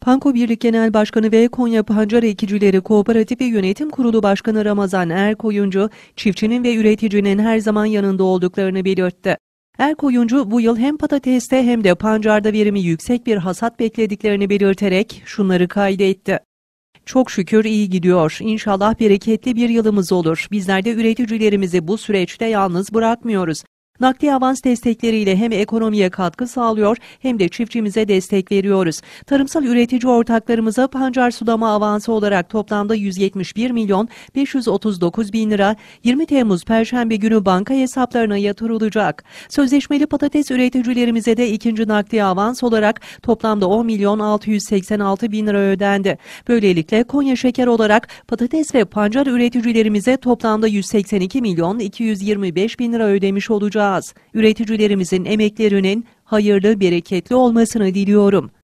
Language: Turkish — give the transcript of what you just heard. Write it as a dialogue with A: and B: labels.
A: Panko Birlik Genel Başkanı ve Konya Pancar Ekicileri Kooperatifi Yönetim Kurulu Başkanı Ramazan Erkoyuncu, çiftçinin ve üreticinin her zaman yanında olduklarını belirtti. Erkoyuncu bu yıl hem patateste hem de pancarda verimi yüksek bir hasat beklediklerini belirterek şunları kaydetti. Çok şükür iyi gidiyor. İnşallah bereketli bir yılımız olur. Bizler de üreticilerimizi bu süreçte yalnız bırakmıyoruz. Nakli avans destekleriyle hem ekonomiye katkı sağlıyor hem de çiftçimize destek veriyoruz. Tarımsal üretici ortaklarımıza pancar sulama avansı olarak toplamda 171 milyon 539 bin lira 20 Temmuz Perşembe günü banka hesaplarına yatırılacak. Sözleşmeli patates üreticilerimize de ikinci nakli avans olarak toplamda 10 milyon 686 bin lira ödendi. Böylelikle Konya Şeker olarak patates ve pancar üreticilerimize toplamda 182 milyon 225 bin lira ödemiş olacağız yapacağız. Üreticilerimizin emeklerinin hayırlı, bereketli olmasını diliyorum.